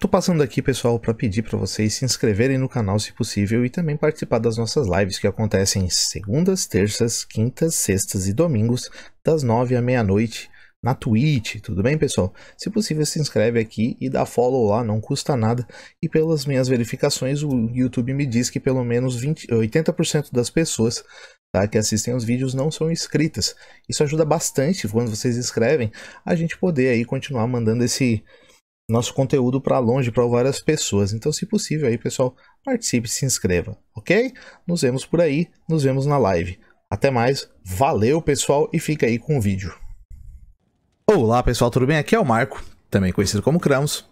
tô passando aqui, pessoal, para pedir para vocês se inscreverem no canal se possível e também participar das nossas lives que acontecem segundas, terças, quintas, sextas e domingos, das nove à meia-noite na Twitch, tudo bem, pessoal? Se possível, se inscreve aqui e dá follow lá, não custa nada. E pelas minhas verificações, o YouTube me diz que pelo menos 20, 80% das pessoas tá, que assistem os vídeos não são inscritas. Isso ajuda bastante quando vocês escrevem a gente poder aí continuar mandando esse nosso conteúdo para longe, para várias pessoas. Então, se possível, aí, pessoal, participe, se inscreva, ok? Nos vemos por aí, nos vemos na live. Até mais, valeu, pessoal, e fica aí com o vídeo. Olá, pessoal, tudo bem? Aqui é o Marco, também conhecido como Cramos.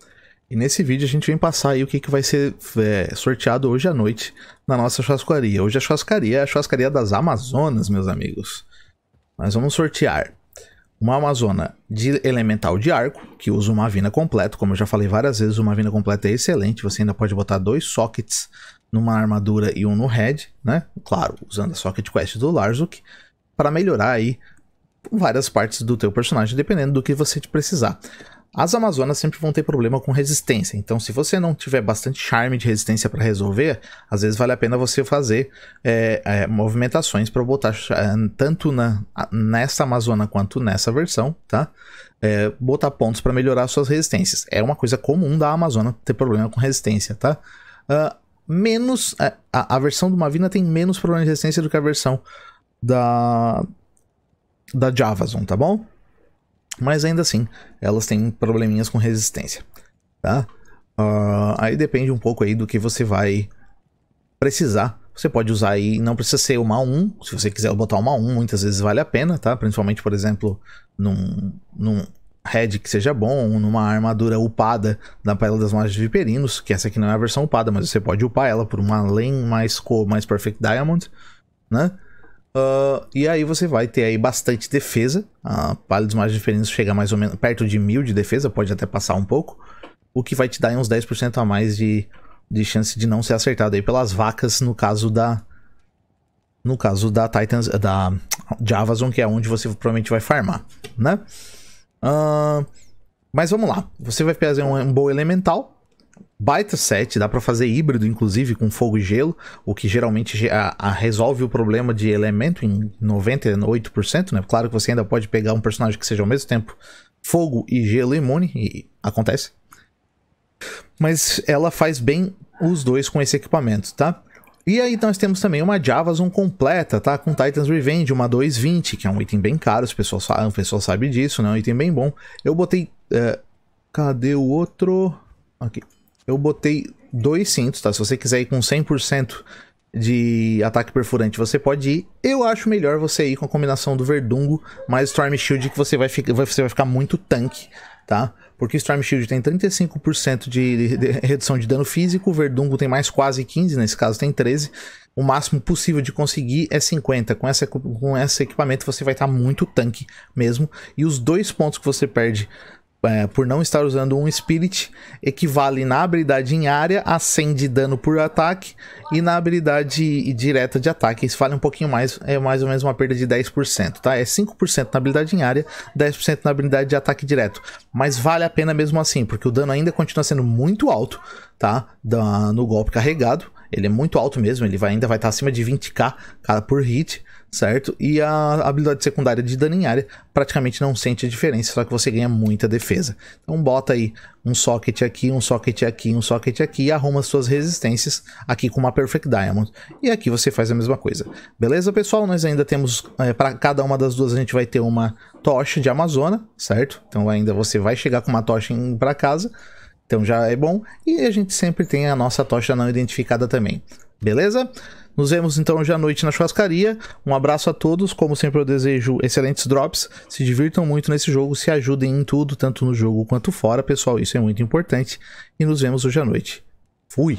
E nesse vídeo a gente vem passar aí o que, que vai ser é, sorteado hoje à noite na nossa churrascaria. Hoje a churrascaria é a churrascaria das Amazonas, meus amigos. Nós vamos sortear uma Amazona de elemental de arco, que usa uma vina completa, como eu já falei várias vezes, uma vina completa é excelente, você ainda pode botar dois sockets numa armadura e um no head, né? Claro, usando a socket quest do Larzuk para melhorar aí várias partes do teu personagem, dependendo do que você precisar. As Amazonas sempre vão ter problema com resistência, então se você não tiver bastante charme de resistência para resolver, às vezes vale a pena você fazer é, é, movimentações para botar é, tanto na, nessa Amazona quanto nessa versão, tá? É, botar pontos para melhorar suas resistências. É uma coisa comum da Amazona ter problema com resistência, tá? Uh, menos é, a, a versão do Mavina tem menos problema de resistência do que a versão da da Javazon, tá bom? Mas ainda assim, elas têm probleminhas com resistência, tá? Uh, aí depende um pouco aí do que você vai precisar. Você pode usar aí, não precisa ser uma 1, se você quiser botar uma 1, muitas vezes vale a pena, tá? Principalmente, por exemplo, num, num head que seja bom, numa armadura upada da Pérola das Magens de Viperinos, que essa aqui não é a versão upada, mas você pode upar ela por uma Lane mais Core mais Perfect Diamond, né? Ah, e aí você vai ter aí bastante defesa. A palha dos mares diferentes chega mais ou menos perto de mil de defesa, pode até passar um pouco. O que vai te dar uns 10% a mais de, de chance de não ser acertado aí pelas vacas, no caso da. No caso da Titans. Da Javazon, que é onde você provavelmente vai farmar, né? Uh, mas vamos lá. Você vai fazer um, um elemental. Baita set, dá para fazer híbrido, inclusive com fogo e gelo, o que geralmente a, a resolve o problema de elemento em 98%, né? Claro que você ainda pode pegar um personagem que seja ao mesmo tempo fogo e gelo imune, e acontece. Mas ela faz bem os dois com esse equipamento, tá? E aí nós temos também uma Javazon completa, tá? Com Titan's Revenge, uma 220, que é um item bem caro, as pessoas o pessoal sabe disso, né? Um item bem bom. Eu botei... É, cadê o outro? Aqui eu botei dois cintos, tá? Se você quiser ir com 100% de ataque perfurante, você pode ir. Eu acho melhor você ir com a combinação do Verdungo mais Storm Shield, que você vai, ficar, você vai ficar muito tanque, tá? Porque Storm Shield tem 35% de, de, redução de dano físico, o Verdungo tem mais quase 15, nesse caso tem 13. O máximo possível de conseguir é 50. Com, essa, com esse equipamento você vai estar tá muito tanque mesmo. E os dois pontos que você perde é, por não estar usando um Spirit, equivale na habilidade em área a 100 de dano por ataque e na habilidade direta de ataque. Isso vale um pouquinho mais, é mais ou menos uma perda de 10%, tá? É 5% na habilidade em área, 10% na habilidade de ataque direto. Mas vale a pena mesmo assim, porque o dano ainda continua sendo muito alto, tá? Da, no golpe carregado. Ele é muito alto mesmo, ele vai, ainda vai estar acima de 20k cada por hit certo? E a habilidade secundária de dano em área praticamente não sente a diferença, só que você ganha muita defesa. Então bota aí um socket aqui, um socket aqui, um socket aqui e arruma suas resistências aqui com uma Perfect Diamond. E aqui você faz a mesma coisa. Beleza, pessoal? Nós ainda temos, é, eh, para cada uma das duas a gente vai ter uma tocha de Amazona, certo? Então ainda você vai chegar com uma tocha para casa, então já é bom. E a gente sempre tem a nossa tocha não identificada também. Beleza? Nos vemos então hoje à noite na churrascaria. Um abraço a todos, como sempre eu desejo excelentes drops. Se divirtam muito nesse jogo, se ajudem em tudo, tanto no jogo quanto fora, pessoal, isso é muito importante. E nos vemos hoje à noite. Fui!